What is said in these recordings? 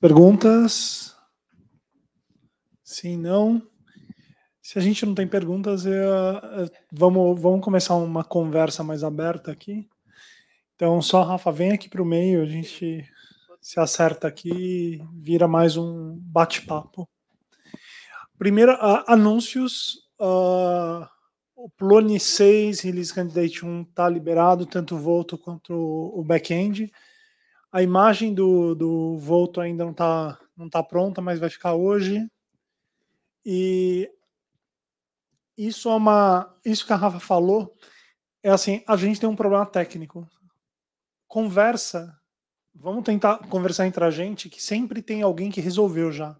Perguntas? Sim, não. Se a gente não tem perguntas, eu, é, eu, é, vamos, vamos começar uma conversa mais aberta aqui. Então, só, Rafa, vem aqui para o meio, a gente se acerta aqui e vira mais um bate-papo. Primeiro, uh, anúncios. Uh, o Plone 6, Release Candidate 1, está liberado, tanto o Volto quanto o back-end. A imagem do, do Volto ainda não está não tá pronta, mas vai ficar hoje. E isso é uma. Isso que a Rafa falou é assim: a gente tem um problema técnico. Conversa. Vamos tentar conversar entre a gente, que sempre tem alguém que resolveu já.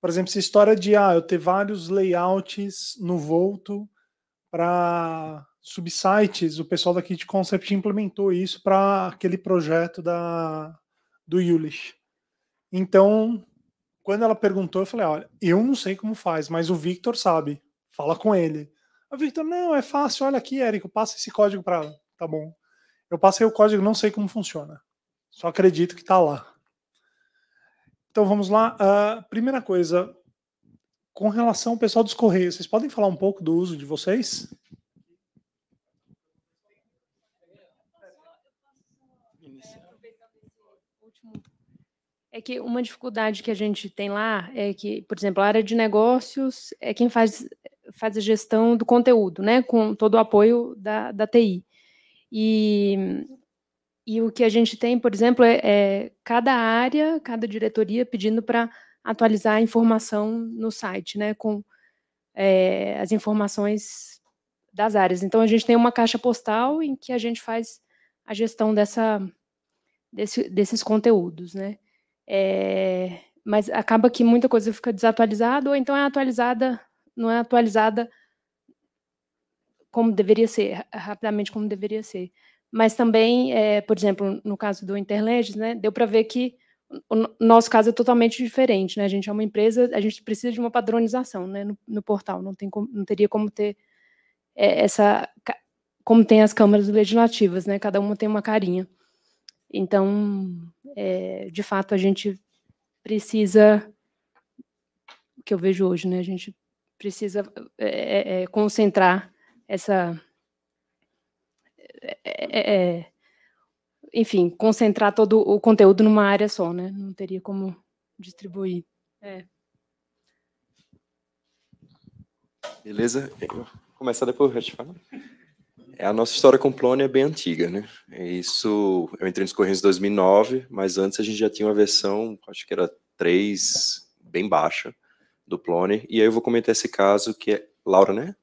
Por exemplo, essa história de ah, eu ter vários layouts no Volto para subsites, o pessoal daqui de Concept implementou isso para aquele projeto da, do Yulish. Então, quando ela perguntou, eu falei: olha, eu não sei como faz, mas o Victor sabe, fala com ele. O Victor, não, é fácil, olha aqui, Érico, passa esse código para ela. Tá bom. Eu passei o código, não sei como funciona. Só acredito que tá lá. Então vamos lá. Uh, primeira coisa, com relação ao pessoal dos Correios, vocês podem falar um pouco do uso de vocês? É que uma dificuldade que a gente tem lá é que, por exemplo, a área de negócios é quem faz, faz a gestão do conteúdo, né? Com todo o apoio da, da TI. E, e o que a gente tem, por exemplo, é, é cada área, cada diretoria pedindo para atualizar a informação no site, né? Com é, as informações das áreas. Então, a gente tem uma caixa postal em que a gente faz a gestão dessa, desse, desses conteúdos, né? É, mas acaba que muita coisa fica desatualizada, ou então é atualizada, não é atualizada como deveria ser, rapidamente como deveria ser. Mas também, é, por exemplo, no caso do Interleges, né, deu para ver que o nosso caso é totalmente diferente, né? A gente é uma empresa, a gente precisa de uma padronização, né, no, no portal. Não tem como, não teria como ter é, essa como tem as câmaras legislativas, né? Cada uma tem uma carinha. Então, é, de fato, a gente precisa, o que eu vejo hoje, né? A gente precisa é, é, é concentrar essa, é, é, enfim, concentrar todo o conteúdo numa área só, né? Não teria como distribuir. Beleza? Começar depois eu te falo. É, a nossa história com o Plone é bem antiga, né? Isso, eu entrei nos Correios em 2009, mas antes a gente já tinha uma versão, acho que era 3, bem baixa, do Plone. E aí eu vou comentar esse caso que é Laura, né?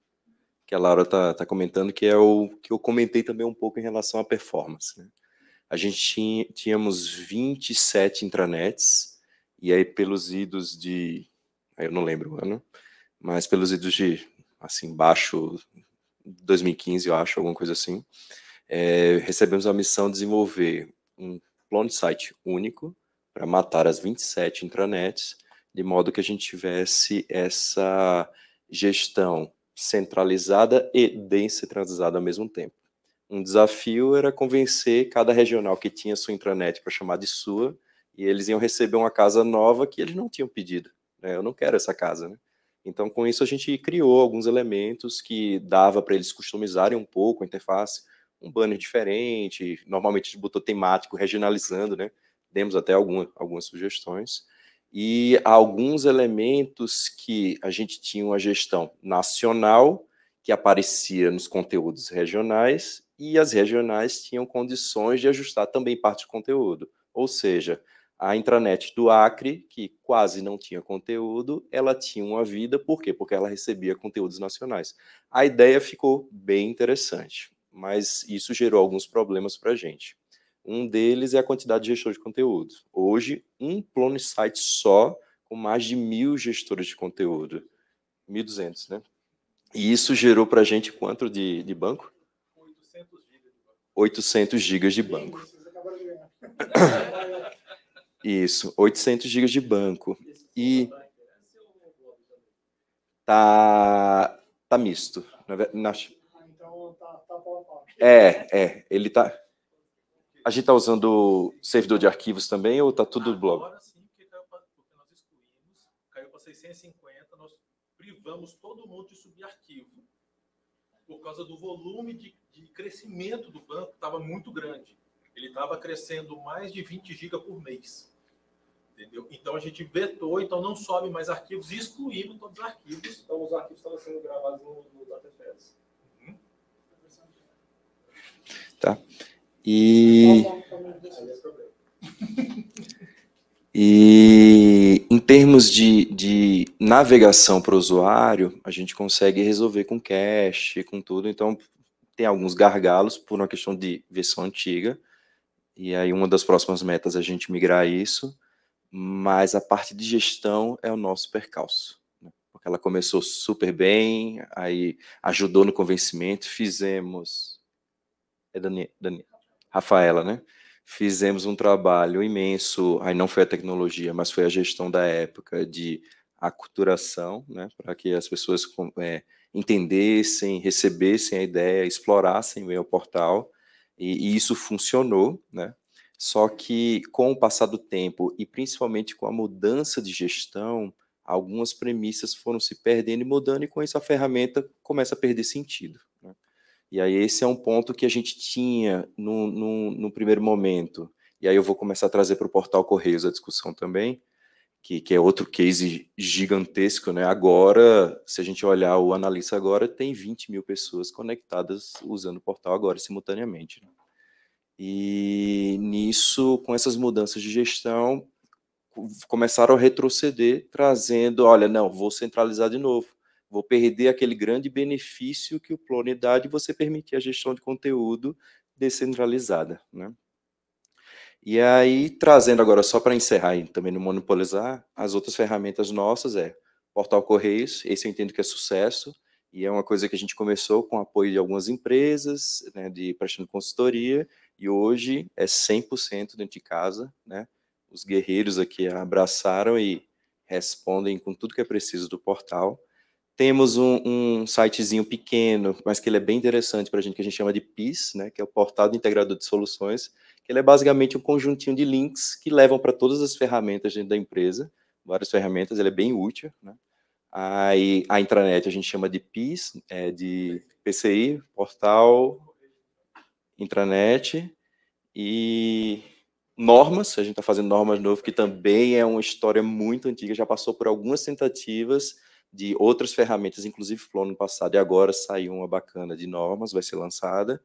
Que a Laura tá, tá comentando, que é o que eu comentei também um pouco em relação à performance. Né? A gente tinha, tínhamos 27 intranets, e aí pelos idos de. Eu não lembro o ano, mas pelos idos de assim, baixo 2015, eu acho, alguma coisa assim, é, recebemos a missão de desenvolver um clone site único para matar as 27 intranets, de modo que a gente tivesse essa gestão centralizada e descentralizada ao mesmo tempo. Um desafio era convencer cada regional que tinha sua intranet para chamar de sua, e eles iam receber uma casa nova que eles não tinham pedido. Né? Eu não quero essa casa. Né? Então, com isso, a gente criou alguns elementos que dava para eles customizarem um pouco a interface, um banner diferente, normalmente a gente botou temático, regionalizando, né? Demos até alguma, algumas sugestões. E alguns elementos que a gente tinha uma gestão nacional, que aparecia nos conteúdos regionais, e as regionais tinham condições de ajustar também parte do conteúdo. Ou seja, a intranet do Acre, que quase não tinha conteúdo, ela tinha uma vida, por quê? Porque ela recebia conteúdos nacionais. A ideia ficou bem interessante, mas isso gerou alguns problemas para a gente. Um deles é a quantidade de gestores de conteúdo. Hoje, um plano site só, com mais de mil gestores de conteúdo. 1.200, né? E isso gerou para a gente quanto de, de banco? 800 gigas de banco. 800 gigas de banco. Isso, 800 GB de banco. E tá tá misto. Na, na... Ah, então tá, tá é, é, ele tá a gente está usando servidor de arquivos também ou está tudo do blog? Agora sim, porque, caiu tá, pra, porque nós excluímos, caiu para 650, nós privamos todo mundo de subir arquivo. Por causa do volume de, de crescimento do banco, estava muito grande ele estava crescendo mais de 20 GB por mês. Entendeu? Então a gente vetou, então não sobe mais arquivos, excluímos todos os arquivos. Então os arquivos estavam sendo gravados no, no DataFS. Uhum. Tá. E. E em termos de, de navegação para o usuário, a gente consegue resolver com cache, com tudo. Então, tem alguns gargalos por uma questão de versão antiga, e aí uma das próximas metas é a gente migrar isso, mas a parte de gestão é o nosso percalço. Né? Porque ela começou super bem, aí ajudou no convencimento, fizemos. É Dani, Dani, Rafaela, né? Fizemos um trabalho imenso, aí não foi a tecnologia, mas foi a gestão da época de aculturação, né? Para que as pessoas é, entendessem, recebessem a ideia, explorassem bem o portal e, e isso funcionou, né? Só que com o passar do tempo e principalmente com a mudança de gestão, algumas premissas foram se perdendo e mudando, e com isso a ferramenta começa a perder sentido. Né? E aí esse é um ponto que a gente tinha no, no, no primeiro momento, e aí eu vou começar a trazer para o portal Correios a discussão também, que, que é outro case gigantesco, né? Agora, se a gente olhar o analista agora, tem 20 mil pessoas conectadas usando o portal agora simultaneamente. Né? E nisso, com essas mudanças de gestão, começaram a retroceder, trazendo, olha, não, vou centralizar de novo, vou perder aquele grande benefício que o plano dá de você permitir a gestão de conteúdo descentralizada, né? E aí, trazendo agora, só para encerrar e também não monopolizar, as outras ferramentas nossas é Portal Correios, esse eu entendo que é sucesso, e é uma coisa que a gente começou com o apoio de algumas empresas, né, de prestando consultoria, e hoje é 100% dentro de casa, né? Os guerreiros aqui abraçaram e respondem com tudo que é preciso do portal. Temos um, um sitezinho pequeno, mas que ele é bem interessante para a gente, que a gente chama de PIS, né, que é o Portal do Integrador de Soluções, ele é basicamente um conjuntinho de links que levam para todas as ferramentas dentro da empresa, várias ferramentas, ele é bem útil. Né? Aí, a intranet a gente chama de PIS, é, de PCI, portal, intranet, e normas, a gente está fazendo normas novo, que também é uma história muito antiga, já passou por algumas tentativas de outras ferramentas, inclusive Flow no passado, e agora saiu uma bacana de normas, vai ser lançada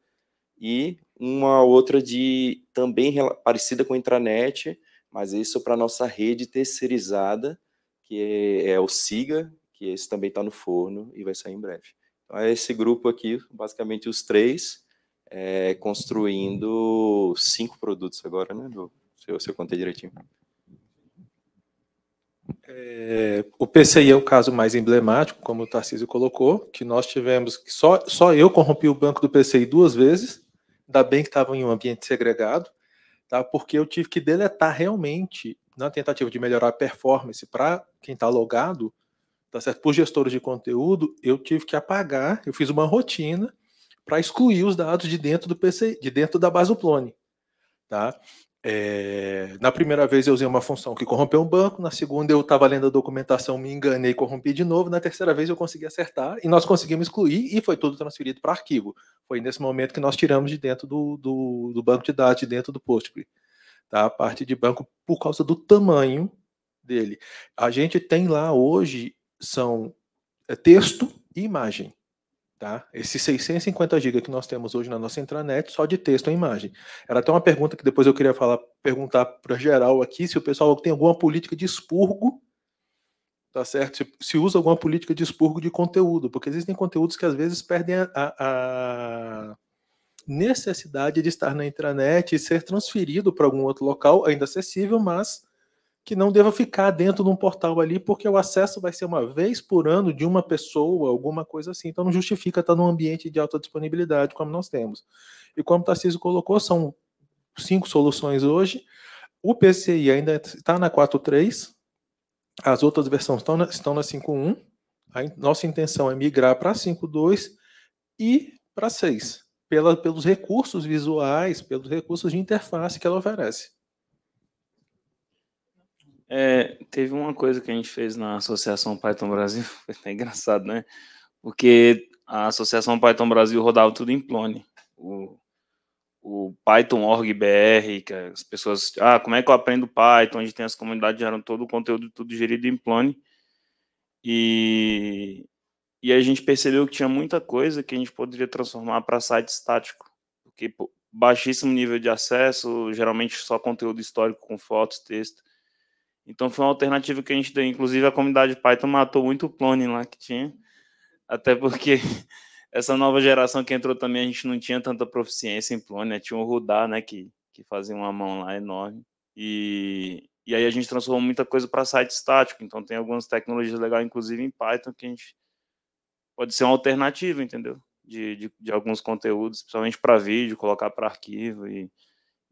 e uma outra de também parecida com a intranet, mas isso para nossa rede terceirizada, que é, é o SIGA, que esse também está no forno e vai sair em breve. Então é esse grupo aqui, basicamente os três, é, construindo cinco produtos agora, né, Edu? Se eu, se eu contei direitinho. É, o PCI é o caso mais emblemático, como o Tarcísio colocou, que nós tivemos, só, só eu corrompi o banco do PCI duas vezes, Ainda bem que estava em um ambiente segregado, tá? porque eu tive que deletar realmente, na tentativa de melhorar a performance para quem está logado, tá certo? Para os gestores de conteúdo, eu tive que apagar, eu fiz uma rotina para excluir os dados de dentro do PC, de dentro da base do Plone, tá? É, na primeira vez eu usei uma função que corrompeu um banco, na segunda eu estava lendo a documentação, me enganei e corrompi de novo, na terceira vez eu consegui acertar e nós conseguimos excluir e foi tudo transferido para arquivo. Foi nesse momento que nós tiramos de dentro do, do, do banco de dados, de dentro do Postgre, tá? a parte de banco por causa do tamanho dele. A gente tem lá hoje, são é, texto e imagem. Tá? Esses 650 GB que nós temos hoje na nossa intranet, só de texto e imagem. Era até uma pergunta que depois eu queria falar, perguntar para geral aqui, se o pessoal tem alguma política de expurgo, tá certo? Se, se, usa alguma política de expurgo de conteúdo, porque existem conteúdos que às vezes perdem a, a necessidade de estar na intranet e ser transferido para algum outro local, ainda acessível, mas que não deva ficar dentro de um portal ali, porque o acesso vai ser uma vez por ano de uma pessoa, alguma coisa assim. Então não justifica estar num ambiente de alta disponibilidade como nós temos. E como o Tarcísio colocou, são cinco soluções hoje. O PCI ainda está na 4.3, as outras versões estão na, estão na 5.1. nossa intenção é migrar para 5.2 e para 6, pela, pelos recursos visuais, pelos recursos de interface que ela oferece. É, teve uma coisa que a gente fez na Associação Python Brasil, foi até engraçado, né? Porque a Associação Python Brasil rodava tudo em Plone. O, o Python Org BR, que é as pessoas. Ah, como é que eu aprendo Python? Onde tem as comunidades, geram todo o conteúdo, tudo gerido em Plone. E, e a gente percebeu que tinha muita coisa que a gente poderia transformar para site estático. Porque baixíssimo nível de acesso, geralmente só conteúdo histórico com fotos, texto então foi uma alternativa que a gente deu. Inclusive a comunidade Python matou muito o plone lá que tinha, até porque essa nova geração que entrou também a gente não tinha tanta proficiência em Plone, né? tinha o Rudá, né, que, que fazia uma mão lá enorme. E, e aí a gente transformou muita coisa para site estático. Então tem algumas tecnologias legais, inclusive em Python, que a gente pode ser uma alternativa, entendeu? De, de, de alguns conteúdos, principalmente para vídeo, colocar para arquivo e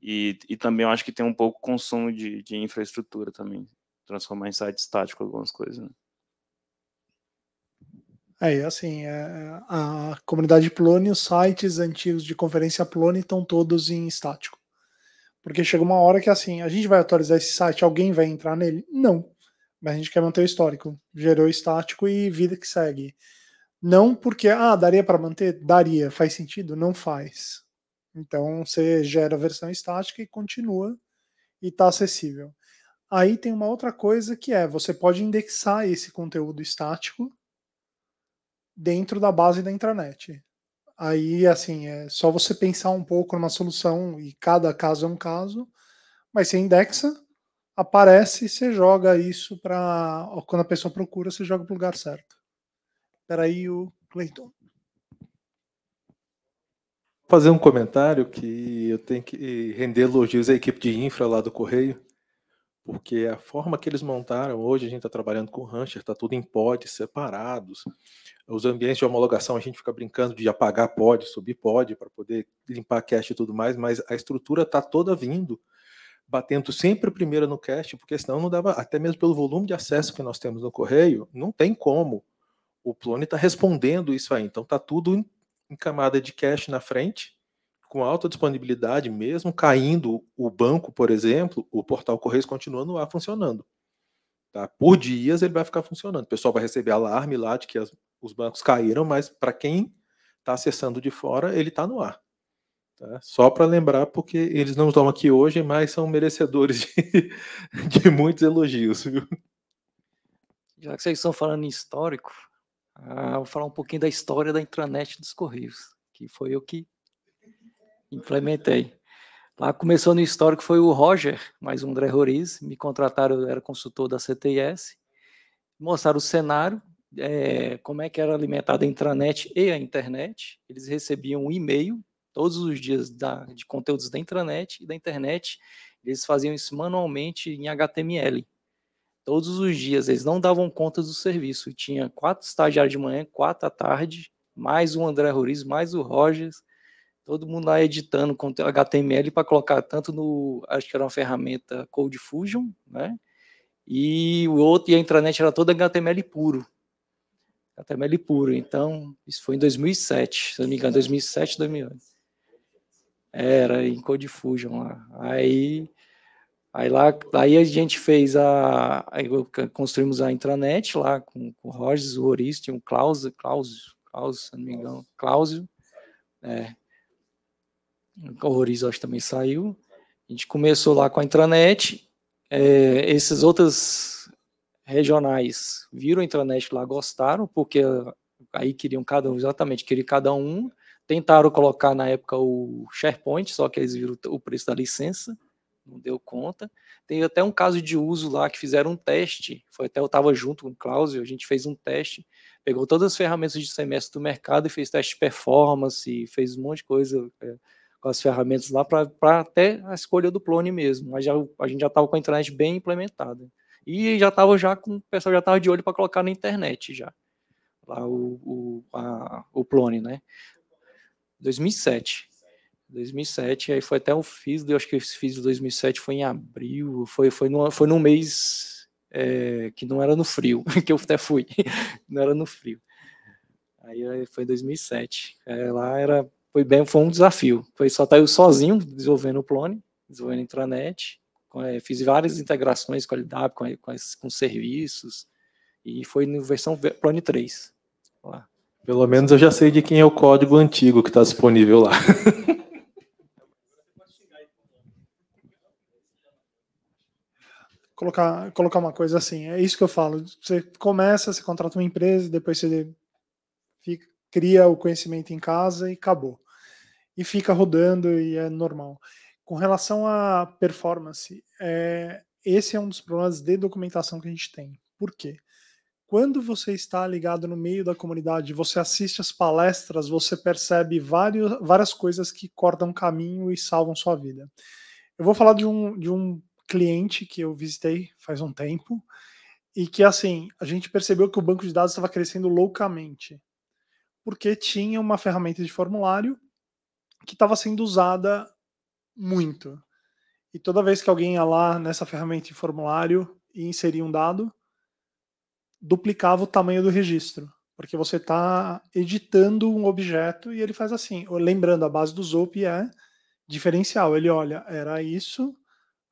e, e também eu acho que tem um pouco consumo de, de infraestrutura também. Transformar em site estático algumas coisas. Né? Assim, é, assim, a comunidade Plone, os sites antigos de conferência Plone estão todos em estático. Porque chega uma hora que, assim, a gente vai atualizar esse site, alguém vai entrar nele? Não. Mas a gente quer manter o histórico. Gerou estático e vida que segue. Não porque, ah, daria para manter? Daria. Faz sentido? Não faz. Então você gera a versão estática e continua e está acessível. Aí tem uma outra coisa que é você pode indexar esse conteúdo estático dentro da base da intranet. Aí, assim, é só você pensar um pouco numa solução e cada caso é um caso, mas você indexa, aparece e você joga isso para. Quando a pessoa procura, você joga para o lugar certo. aí o Cleiton fazer um comentário que eu tenho que render elogios à equipe de infra lá do Correio, porque a forma que eles montaram, hoje a gente está trabalhando com Rancher, está tudo em pods separados. Os ambientes de homologação, a gente fica brincando de apagar pod, subir pod, para poder limpar cache e tudo mais, mas a estrutura está toda vindo, batendo sempre primeiro no cache, porque senão não dava, até mesmo pelo volume de acesso que nós temos no Correio, não tem como. O Plone está respondendo isso aí, então está tudo em camada de cache na frente, com alta disponibilidade, mesmo caindo o banco, por exemplo, o portal Correios continua no ar funcionando. Tá? Por dias ele vai ficar funcionando. O pessoal vai receber alarme lá de que as, os bancos caíram, mas para quem está acessando de fora, ele está no ar. Tá? Só para lembrar, porque eles não estão aqui hoje, mas são merecedores de, de muitos elogios. Viu? Já que vocês estão falando em histórico, ah, vou falar um pouquinho da história da intranet dos Correios, que foi eu que implementei. Lá começou no histórico foi o Roger, mais um André Roriz, me contrataram, eu era consultor da CTIS, mostraram o cenário, é, como é que era alimentada a intranet e a internet. Eles recebiam um e-mail todos os dias da, de conteúdos da intranet e da internet, eles faziam isso manualmente em HTML. Todos os dias eles não davam conta do serviço. tinha quatro estagiários de manhã, quatro à tarde, mais o André Roriz, mais o Rogers. Todo mundo lá editando HTML para colocar tanto no. Acho que era uma ferramenta Code Fusion, né? E o outro, e a intranet era toda HTML puro. HTML puro. Então, isso foi em 2007, se não me engano, 2007, 2008. Era em Code Fusion lá. Aí Aí lá, aí a gente fez a, aí construímos a intranet lá com, com o Rogers, o Oriste, o Klaus, Klaus, Klaus, se não me engano, Cláusio, é. O Roriz, acho que também saiu. A gente começou lá com a intranet, é, outros outras regionais viram a intranet lá, gostaram, porque aí queriam cada um, exatamente, queriam cada um, tentaram colocar na época o SharePoint, só que eles viram o preço da licença, não deu conta. Tem até um caso de uso lá que fizeram um teste, foi até eu estava junto com o Cláudio, a gente fez um teste, pegou todas as ferramentas de semestre do mercado e fez teste de performance, fez um monte de coisa é, com as ferramentas lá para até a escolha do Plone mesmo. Mas já, a gente já estava com a internet bem implementada. E já estava já com o pessoal já estava de olho para colocar na internet já. Lá o, o, a, o plone, né? 2007. 2007, aí foi até um FIS, eu acho que esse FIS de 2007 foi em abril, foi, foi, numa, foi num mês é, que não era no frio, que eu até fui, não era no frio. Aí foi em 2007, é, lá era, foi bem, foi um desafio, foi só estar tá eu sozinho desenvolvendo o Plone, desenvolvendo a intranet, é, fiz várias integrações com a LDAP, com, com, com serviços, e foi na versão Plone 3, lá. Pelo menos eu já sei de quem é o código antigo que está disponível lá. colocar, colocar uma coisa assim. É isso que eu falo. Você começa, você contrata uma empresa, depois você fica, cria o conhecimento em casa e acabou. E fica rodando e é normal. Com relação à performance, é, esse é um dos problemas de documentação que a gente tem. Por quê? Quando você está ligado no meio da comunidade, você assiste as palestras, você percebe vários, várias coisas que cortam caminho e salvam sua vida. Eu vou falar de um, de um cliente que eu visitei faz um tempo e que assim a gente percebeu que o banco de dados estava crescendo loucamente porque tinha uma ferramenta de formulário que estava sendo usada muito e toda vez que alguém ia lá nessa ferramenta de formulário e inseria um dado duplicava o tamanho do registro porque você está editando um objeto e ele faz assim lembrando a base do Zope é diferencial ele olha era isso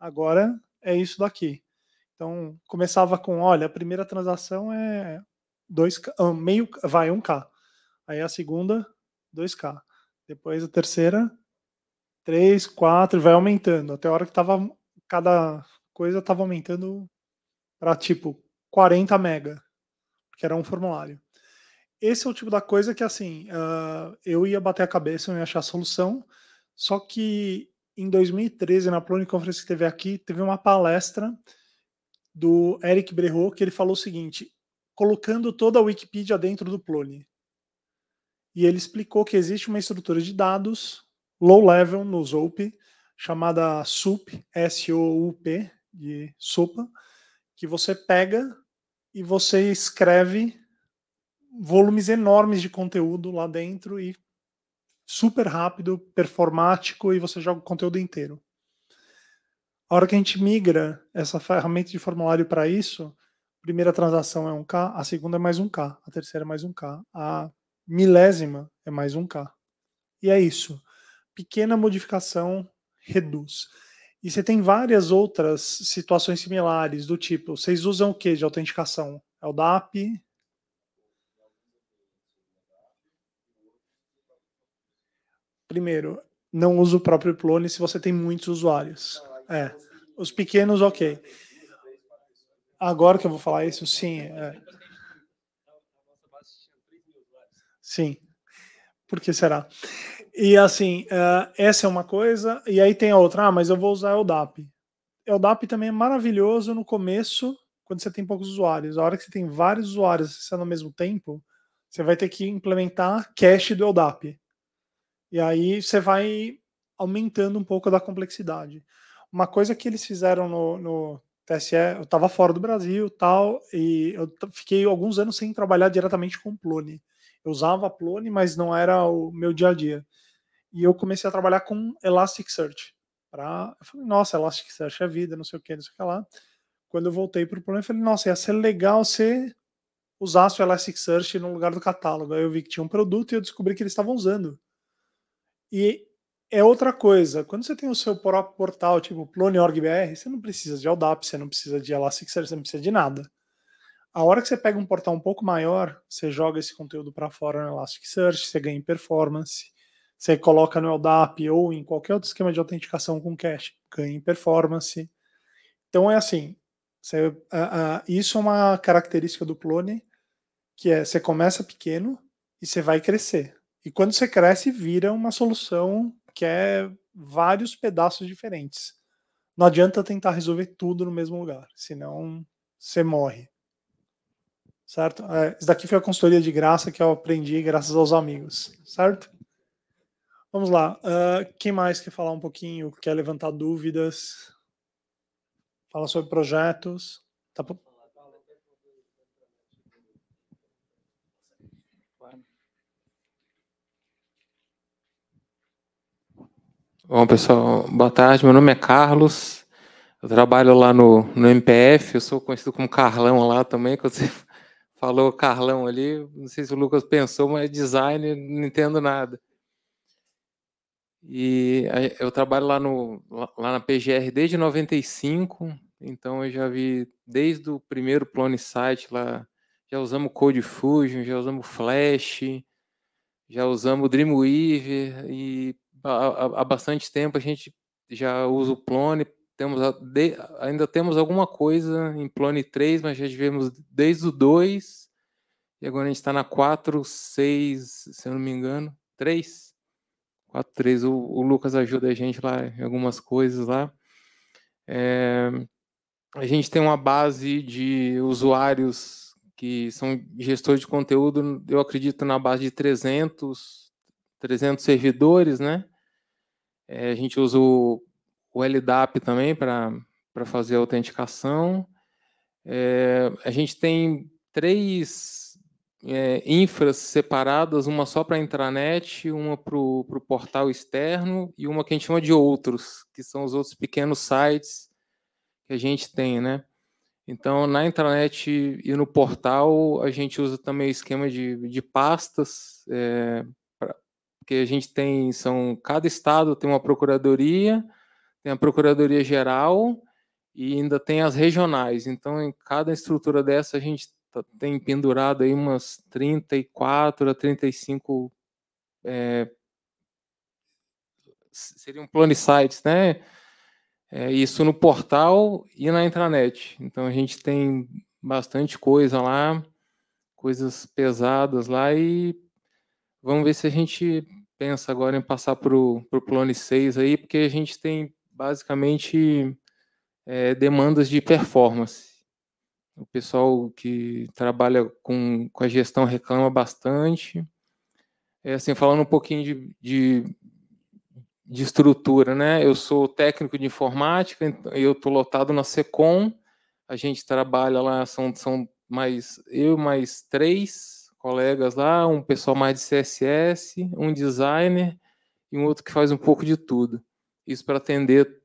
agora é isso daqui. Então, começava com, olha, a primeira transação é 2K, ah, meio, vai 1K. Aí a segunda, 2K. Depois a terceira, 3, 4, vai aumentando. Até a hora que tava, cada coisa estava aumentando para tipo 40 mega, que era um formulário. Esse é o tipo da coisa que, assim, uh, eu ia bater a cabeça, eu ia achar a solução, só que em 2013, na Plone Conference que teve aqui, teve uma palestra do Eric Brerot que ele falou o seguinte: colocando toda a Wikipedia dentro do Plone. E ele explicou que existe uma estrutura de dados low level no Soup, chamada SUP, S-O-U-P, de sopa, que você pega e você escreve volumes enormes de conteúdo lá dentro e super rápido, performático e você joga o conteúdo inteiro. A hora que a gente migra essa ferramenta de formulário para isso, a primeira transação é um K, a segunda é mais um K, a terceira é mais um K, a milésima é mais um K. E é isso. Pequena modificação reduz. E você tem várias outras situações similares do tipo, vocês usam o que de autenticação? É o DAP, primeiro, não usa o próprio plone se você tem muitos usuários. É. Os pequenos, ok. Agora que eu vou falar isso, sim. É. Sim. Por que será? E assim, uh, essa é uma coisa, e aí tem a outra, ah, mas eu vou usar o DAP. O DAP também é maravilhoso no começo, quando você tem poucos usuários. A hora que você tem vários usuários acessando ao mesmo tempo, você vai ter que implementar cache do LDAP. E aí você vai aumentando um pouco da complexidade. Uma coisa que eles fizeram no, no TSE, eu estava fora do Brasil tal, e eu fiquei alguns anos sem trabalhar diretamente com Plone. Eu usava Plone, mas não era o meu dia a dia. E eu comecei a trabalhar com Elasticsearch. Pra... Eu falei, nossa, Elasticsearch é vida, não sei o que, não sei o que lá. Quando eu voltei para o Plone, eu falei, nossa, ia ser legal se usasse o Elasticsearch no lugar do catálogo. Aí eu vi que tinha um produto e eu descobri que eles estavam usando. E é outra coisa, quando você tem o seu próprio portal, tipo Plone.org.br, você não precisa de LDAP, você não precisa de Elasticsearch, você não precisa de nada. A hora que você pega um portal um pouco maior, você joga esse conteúdo para fora no Elasticsearch, você ganha em performance, você coloca no LDAP ou em qualquer outro esquema de autenticação com cache, ganha em performance. Então é assim, você, uh, uh, isso é uma característica do Plone, que é você começa pequeno e você vai crescer. E quando você cresce, vira uma solução que é vários pedaços diferentes. Não adianta tentar resolver tudo no mesmo lugar, senão você morre. Certo? É, isso daqui foi a consultoria de graça que eu aprendi graças aos amigos, certo? Vamos lá. Uh, quem mais quer falar um pouquinho? Quer levantar dúvidas? Fala sobre projetos? Tá Bom, pessoal, boa tarde. Meu nome é Carlos. Eu trabalho lá no, no MPF. Eu sou conhecido como Carlão lá também. Quando você falou Carlão ali, não sei se o Lucas pensou, mas design, não entendo nada. E eu trabalho lá, no, lá na PGR desde 95, então eu já vi desde o primeiro plano Site lá, já usamos Code Fusion, já usamos Flash, já usamos Dreamweaver e há, há bastante tempo a gente já usa o uhum. Plone, temos a, de, ainda temos alguma coisa em Plone 3, mas já tivemos desde o 2, e agora a gente está na 4, 6, se eu não me engano, 3. 4, 3. O, o Lucas ajuda a gente lá em algumas coisas lá. É, a gente tem uma base de usuários que são gestores de conteúdo, eu acredito na base de 300, 300 servidores, né? É, a gente usa o, o LDAP também para fazer a autenticação. É, a gente tem três é, infras separadas, uma só para a intranet, uma para o portal externo e uma que a gente chama de outros, que são os outros pequenos sites que a gente tem, né? Então, na intranet e no portal, a gente usa também o esquema de, de pastas, é, porque a gente tem, são, cada estado tem uma procuradoria, tem a procuradoria geral e ainda tem as regionais. Então, em cada estrutura dessa, a gente tá, tem pendurado aí umas 34 a 35 é, seriam plano sites, né? É, isso no portal e na intranet. Então a gente tem bastante coisa lá, coisas pesadas lá e vamos ver se a gente pensa agora em passar para o plano 6 aí, porque a gente tem basicamente é, demandas de performance. O pessoal que trabalha com, com a gestão reclama bastante. É, assim, falando um pouquinho de, de, de estrutura, né? Eu sou técnico de informática, eu estou lotado na SECOM, a gente trabalha lá, são, são mais eu mais três colegas lá, um pessoal mais de CSS, um designer e um outro que faz um pouco de tudo. Isso para atender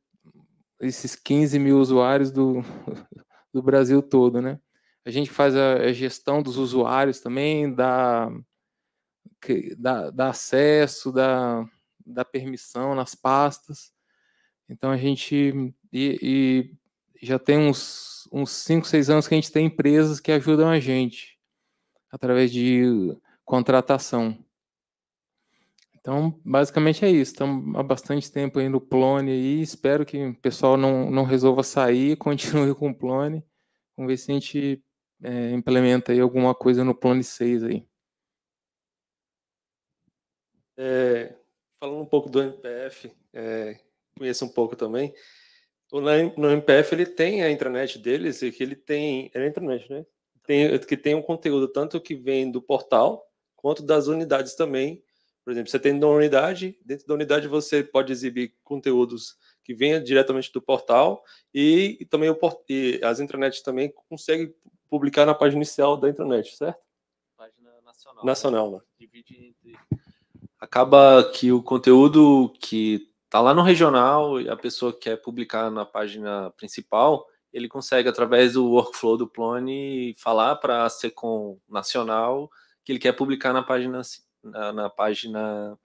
esses 15 mil usuários do, do Brasil todo, né? A gente faz a, a gestão dos usuários também, dá, dá, dá acesso, dá, dá permissão nas pastas. Então a gente e, e já tem uns, uns 5, 6 anos que a gente tem empresas que ajudam a gente através de contratação. Então, basicamente é isso. Estamos há bastante tempo aí no Plone e espero que o pessoal não, não resolva sair, continue com o Plone. Vamos ver se a gente é, implementa aí alguma coisa no Plone 6 aí. É, falando um pouco do MPF, é, conheço um pouco também. no MPF ele tem a intranet deles e que ele tem. É a intranet, né? tem, que tem um conteúdo tanto que vem do portal quanto das unidades também. Por exemplo, você tem uma unidade, dentro da unidade você pode exibir conteúdos que venham diretamente do portal e, e também o, e as intranets também conseguem publicar na página inicial da intranet, certo? Página nacional. Né? Nacional, né? Acaba que o conteúdo que está lá no regional e a pessoa quer publicar na página principal, ele consegue, através do workflow do Plone, falar para a Secom Nacional que ele quer publicar na página, na, na página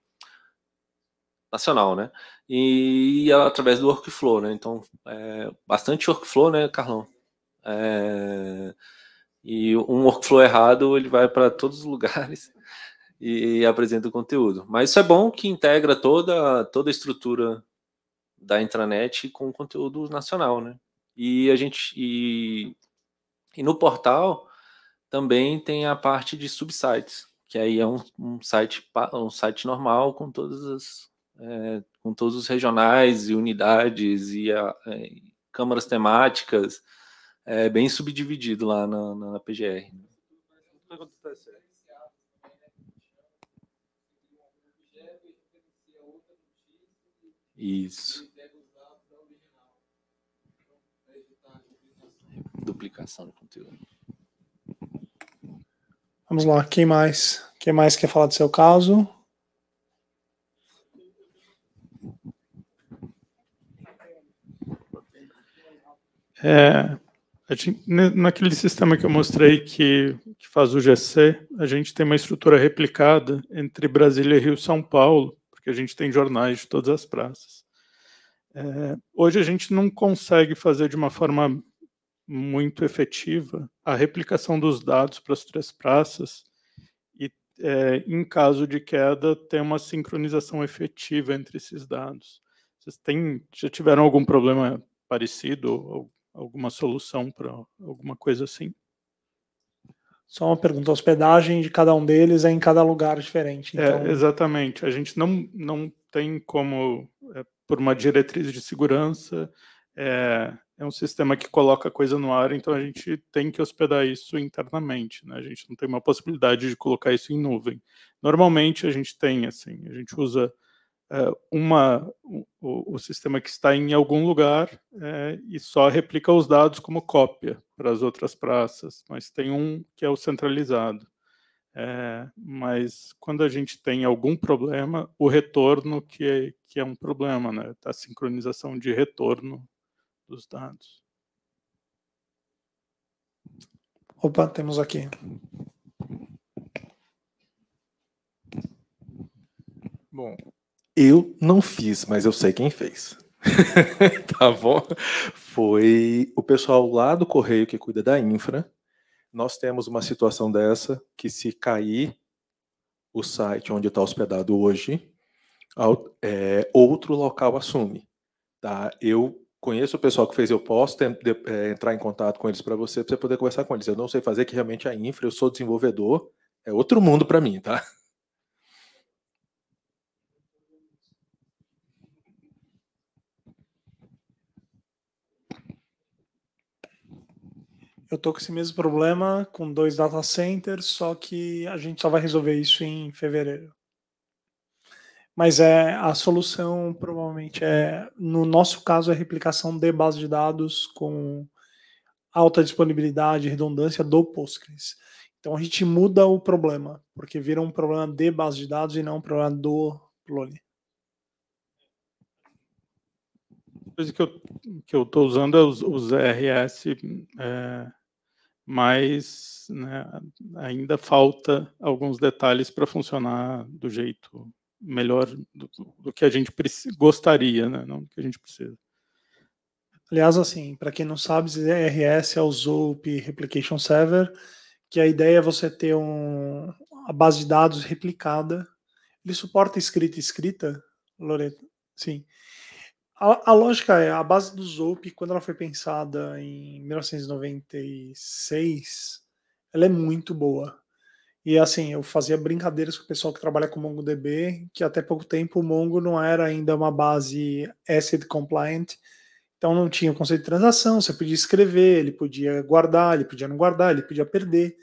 nacional, né? E, e, é através do workflow, né? Então, é, bastante workflow, né, Carlão? É, e um workflow errado, ele vai para todos os lugares e, e apresenta o conteúdo. Mas isso é bom que integra toda, toda a estrutura da intranet com o conteúdo nacional, né? E a gente e, e no portal também tem a parte de subsites, que aí é um, um site um site normal com todas as é, com todos os regionais e unidades e a, é, câmaras temáticas, é bem subdividido lá na, na PGR. Isso. duplicação de conteúdo. Vamos lá, quem mais? Quem mais quer falar do seu caso? É, gente, naquele sistema que eu mostrei que, que faz o GC, a gente tem uma estrutura replicada entre Brasília, Rio São Paulo, porque a gente tem jornais de todas as praças. É, hoje a gente não consegue fazer de uma forma muito efetiva a replicação dos dados para as três praças e, é, em caso de queda, ter uma sincronização efetiva entre esses dados. Vocês têm, já tiveram algum problema parecido ou alguma solução para alguma coisa assim? Só uma pergunta, a hospedagem de cada um deles é em cada lugar diferente. É, então... É, exatamente. A gente não, não tem como, é, por uma diretriz de segurança, é, é um sistema que coloca coisa no ar, então a gente tem que hospedar isso internamente, né? A gente não tem uma possibilidade de colocar isso em nuvem. Normalmente a gente tem, assim, a gente usa é, uma o, o, sistema que está em algum lugar é, e só replica os dados como cópia para as outras praças, mas tem um que é o centralizado. É, mas quando a gente tem algum problema, o retorno que é, que é um problema, né? A tá, sincronização de retorno dos dados. Opa, temos aqui. Bom, eu não fiz, mas eu sei quem fez. tá bom? Foi o pessoal lá do correio que cuida da infra. Nós temos uma situação dessa que se cair o site onde está hospedado hoje, é, outro local assume. Tá? Eu conheço o pessoal que fez, eu posso é, entrar em contato com eles para você, para você poder conversar com eles. Eu não sei fazer, que realmente a é infra, eu sou desenvolvedor, é outro mundo para mim, tá? Eu tô com esse mesmo problema com dois data centers, só que a gente só vai resolver isso em fevereiro. Mas é a solução provavelmente é, no nosso caso, é a replicação de base de dados com alta disponibilidade e redundância do Postgres. Então a gente muda o problema, porque vira um problema de base de dados e não um problema do Lone. coisa que eu que eu estou usando é os, os RS, é, mas né, ainda falta alguns detalhes para funcionar do jeito melhor do, do que a gente gostaria, né? não do que a gente precisa. Aliás, assim, para quem não sabe, RS é o ZOOP Replication Server, que a ideia é você ter um, a base de dados replicada. Ele suporta escrita e escrita, Loreto? Sim. A, a, lógica é, a base do ZOOP, quando ela foi pensada em 1996, ela é muito boa. E assim, eu fazia brincadeiras com o pessoal que trabalha com MongoDB, que até pouco tempo o Mongo não era ainda uma base asset compliant, então não tinha o conceito de transação, você podia escrever, ele podia guardar, ele podia não guardar, ele podia perder,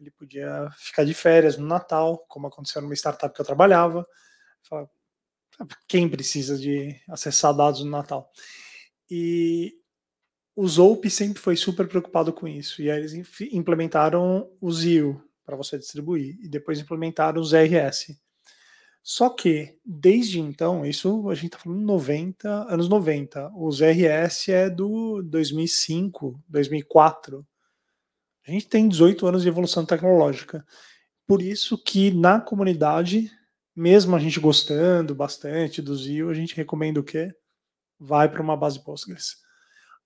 ele podia ficar de férias no Natal, como aconteceu numa startup que eu trabalhava. Quem precisa de acessar dados no Natal? E o Zolp sempre foi super preocupado com isso, e aí eles implementaram o Zio, para você distribuir e depois implementar os RS. Só que, desde então, isso a gente está falando 90, anos 90, os RS é do 2005, 2004. A gente tem 18 anos de evolução tecnológica. Por isso que na comunidade, mesmo a gente gostando bastante do Zio, a gente recomenda o quê? Vai para uma base Postgres.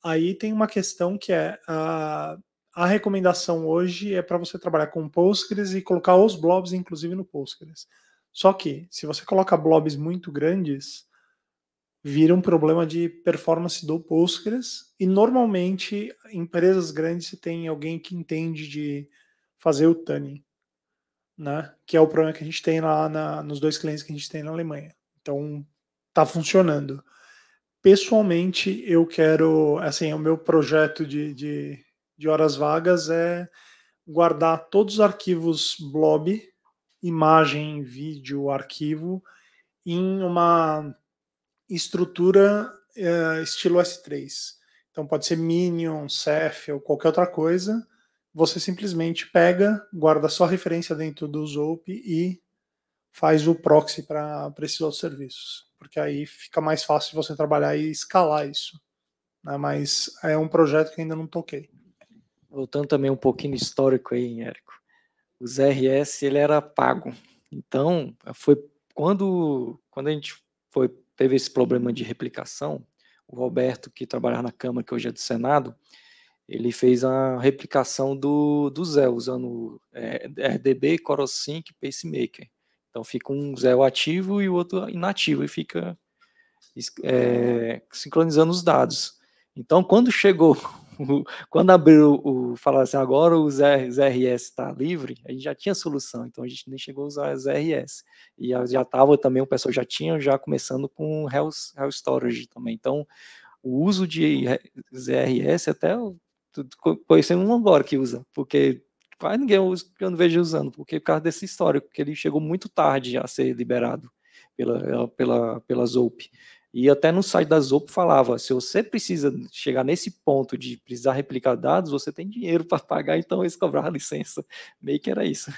Aí tem uma questão que é, uh, a recomendação hoje é para você trabalhar com Postgres e colocar os blobs, inclusive, no Postgres. Só que, se você coloca blobs muito grandes, vira um problema de performance do Postgres. E, normalmente, empresas grandes têm alguém que entende de fazer o tuning, né? que é o problema que a gente tem lá na, nos dois clientes que a gente tem na Alemanha. Então, está funcionando. Pessoalmente, eu quero, assim, o meu projeto de, de de horas vagas é guardar todos os arquivos blob, imagem, vídeo, arquivo, em uma estrutura uh, estilo S3. Então pode ser Minion, Ceph ou qualquer outra coisa. Você simplesmente pega, guarda só a referência dentro do Zoop e faz o proxy para esses outros serviços. Porque aí fica mais fácil você trabalhar e escalar isso. Né? Mas é um projeto que ainda não toquei voltando também um pouquinho histórico aí, Érico, os RS ele era pago. Então, foi quando, quando a gente foi, teve esse problema de replicação, o Roberto, que trabalhava na Câmara, que hoje é do Senado, ele fez a replicação do, do Zé, usando é, RDB, CoroSync e Pacemaker. Então fica um Zé ativo e o outro inativo, e fica é, sincronizando os dados. Então, quando chegou quando abriu o, falar assim, agora o ZRS está livre, a gente já tinha solução, então a gente nem chegou a usar ZRS. E já estava também, o pessoal já tinha, já começando com o Hell Storage também. Então, o uso de ZRS até conhecendo um agora que usa, porque quase ninguém usa, eu não vejo usando, porque por causa desse histórico, que ele chegou muito tarde a ser liberado pela, pela, pela ZOP. E até no site da Zopo falava: se você precisa chegar nesse ponto de precisar replicar dados, você tem dinheiro para pagar, então eles cobravam a licença. Meio que era isso.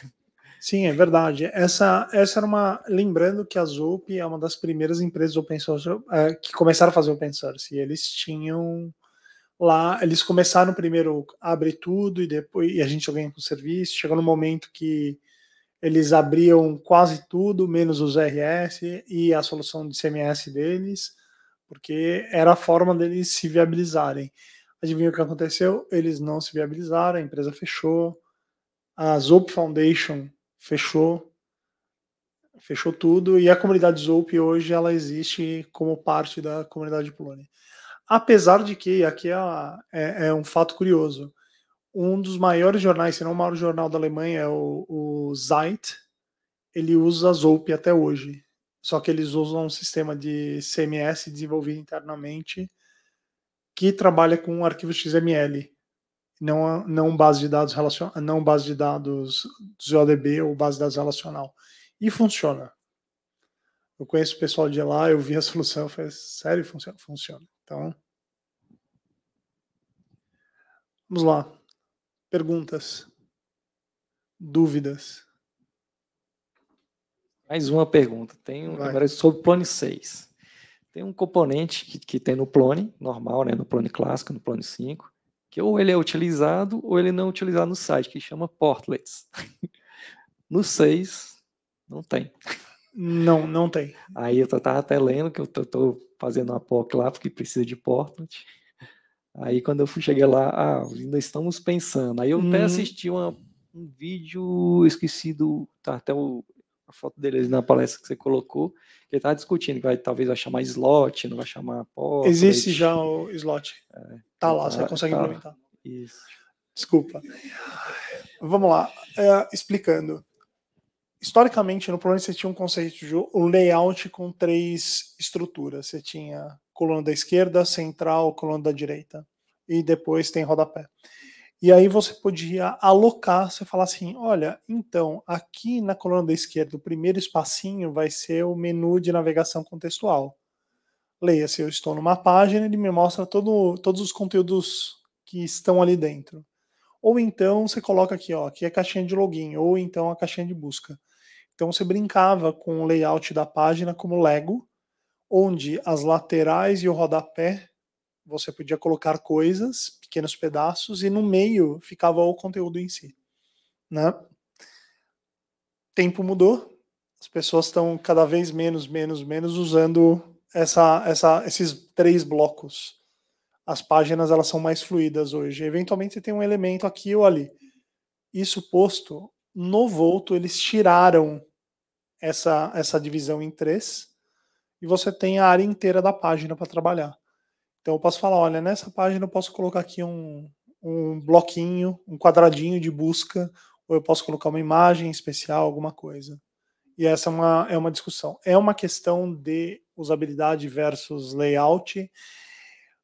Sim, é verdade. Essa, essa era uma. Lembrando que a Zoop é uma das primeiras empresas open source é, que começaram a fazer open source. E eles tinham lá. Eles começaram primeiro a abrir tudo e depois e a gente alguém com serviço. Chegou no momento que eles abriam quase tudo, menos os RS e a solução de CMS deles, porque era a forma deles se viabilizarem. Adivinha o que aconteceu? Eles não se viabilizaram, a empresa fechou, a Zope Foundation fechou, fechou tudo e a comunidade Zope hoje ela existe como parte da comunidade Polônia. Apesar de que, aqui é, é, é um fato curioso, um dos maiores jornais, se não o maior jornal da Alemanha, é o, o Zeit, ele usa Zope até hoje. Só que eles usam um sistema de CMS desenvolvido internamente que trabalha com arquivos arquivo XML, não, não base de dados relacion, não base de dados do ODB ou base de dados relacional. E funciona. Eu conheço o pessoal de lá, eu vi a solução, eu falei, sério, funciona. Então, vamos lá. Perguntas? Dúvidas? Mais uma pergunta. Tem agora é sobre o Plone 6. Tem um componente que, que tem no Plone, normal, né, no Plone clássico, no Plone 5, que ou ele é utilizado ou ele não é utilizado no site, que chama Portlets. no 6, não tem. Não, não tem. Aí eu estava até lendo que eu estou fazendo uma POC lá, porque precisa de Portlet. Aí quando eu fui, cheguei lá, ah, ainda estamos pensando. Aí eu hum. até uhum. assisti uma, um vídeo, esquecido, tá até o, a foto dele na palestra que você colocou, que ele estava discutindo, que vai, talvez vai chamar slot, não vai chamar porta. Existe já o slot. É, tá lá, tá, você consegue tá, implementar. Isso. Desculpa. Vamos lá, é, explicando historicamente no plano, você tinha um conceito de um layout com três estruturas. Você tinha coluna da esquerda, central, coluna da direita e depois tem rodapé. E aí você podia alocar, você falar assim, olha, então aqui na coluna da esquerda o primeiro espacinho vai ser o menu de navegação contextual. Leia se eu estou numa página, ele me mostra todo, todos os conteúdos que estão ali dentro. Ou então você coloca aqui, ó, aqui é a caixinha de login, ou então a caixinha de busca. Então você brincava com o layout da página como Lego, onde as laterais e o rodapé você podia colocar coisas, pequenos pedaços, e no meio ficava o conteúdo em si. Né? Tempo mudou, as pessoas estão cada vez menos, menos, menos usando essa, essa, esses três blocos. As páginas elas são mais fluídas hoje. Eventualmente você tem um elemento aqui ou ali. Isso posto, no Volto, eles tiraram essa, essa divisão em três e você tem a área inteira da página para trabalhar. Então eu posso falar, olha, nessa página eu posso colocar aqui um, um bloquinho, um quadradinho de busca, ou eu posso colocar uma imagem especial, alguma coisa. E essa é uma, é uma discussão. É uma questão de usabilidade versus layout,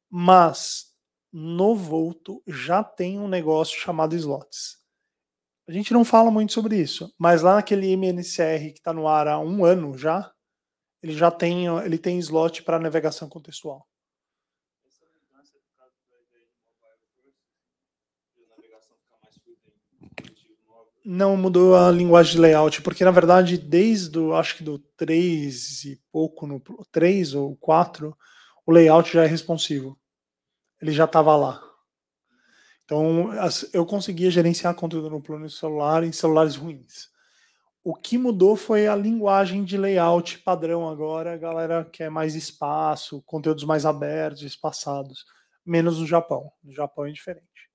mas no Volto já tem um negócio chamado slots. A gente não fala muito sobre isso, mas lá naquele MNCR que está no ar há um ano já, ele já tem, ele tem slot para navegação contextual. Não mudou a linguagem de layout, porque na verdade, desde do, acho que do 3 e pouco, no 3 ou 4, o layout já é responsivo. Ele já estava lá. Então, eu conseguia gerenciar conteúdo no plano celular em celulares ruins. O que mudou foi a linguagem de layout padrão agora. A galera quer é mais espaço, conteúdos mais abertos, espaçados. Menos no Japão. No Japão é diferente.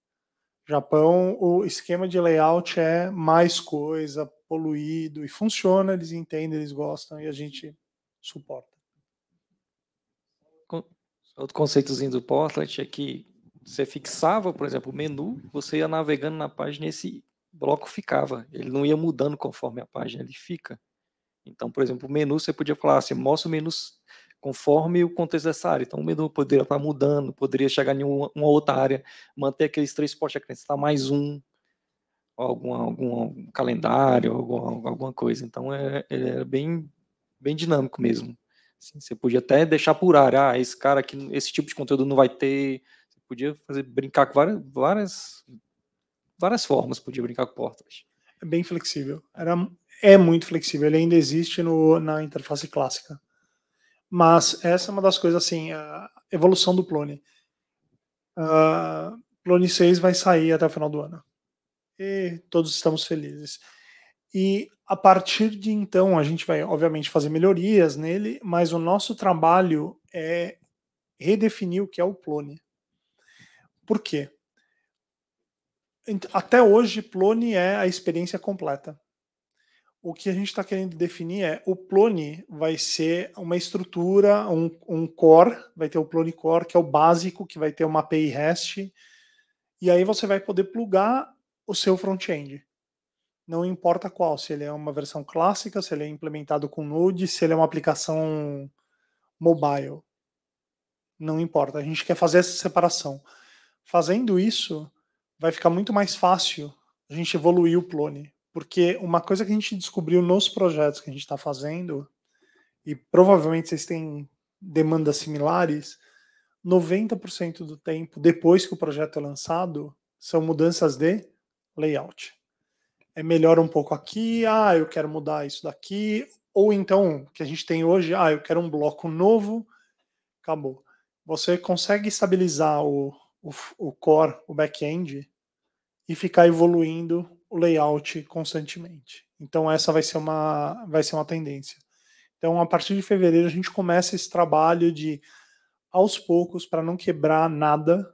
No Japão, o esquema de layout é mais coisa, poluído, e funciona, eles entendem, eles gostam, e a gente suporta. Outro conceitozinho do portlet é que você fixava, por exemplo, o menu, você ia navegando na página e esse bloco ficava. Ele não ia mudando conforme a página, ele fica. Então, por exemplo, o menu, você podia falar assim, mostra o menu conforme o contexto dessa área. Então, o menu poderia estar tá mudando, poderia chegar em uma, uma outra área, manter aqueles três postes, acrescentar né? tá mais um, algum, algum calendário, alguma, alguma coisa. Então, é, ele era bem, bem dinâmico mesmo. Assim, você podia até deixar por área, ah, esse cara aqui, esse tipo de conteúdo não vai ter, podia fazer brincar com várias, várias, várias formas, podia brincar com portas. É bem flexível. Era, é muito flexível. Ele ainda existe no, na interface clássica. Mas essa é uma das coisas assim, a evolução do Plone. Uh, Plone 6 vai sair até o final do ano. E todos estamos felizes. E a partir de então a gente vai, obviamente, fazer melhorias nele, mas o nosso trabalho é redefinir o que é o Plone. Por quê? Até hoje, Plone é a experiência completa. O que a gente está querendo definir é o Plone vai ser uma estrutura, um, um core, vai ter o Plone Core, que é o básico, que vai ter uma API REST, e aí você vai poder plugar o seu front-end. Não importa qual, se ele é uma versão clássica, se ele é implementado com Node, se ele é uma aplicação mobile. Não importa, a gente quer fazer essa separação. Fazendo isso, vai ficar muito mais fácil a gente evoluir o plone. Porque uma coisa que a gente descobriu nos projetos que a gente está fazendo, e provavelmente vocês têm demandas similares, 90% do tempo, depois que o projeto é lançado, são mudanças de layout. É melhor um pouco aqui, ah, eu quero mudar isso daqui, ou então, que a gente tem hoje, ah, eu quero um bloco novo, acabou. Você consegue estabilizar o, o, o core, o back-end, e ficar evoluindo o layout constantemente. Então essa vai ser uma, vai ser uma tendência. Então a partir de fevereiro a gente começa esse trabalho de aos poucos para não quebrar nada,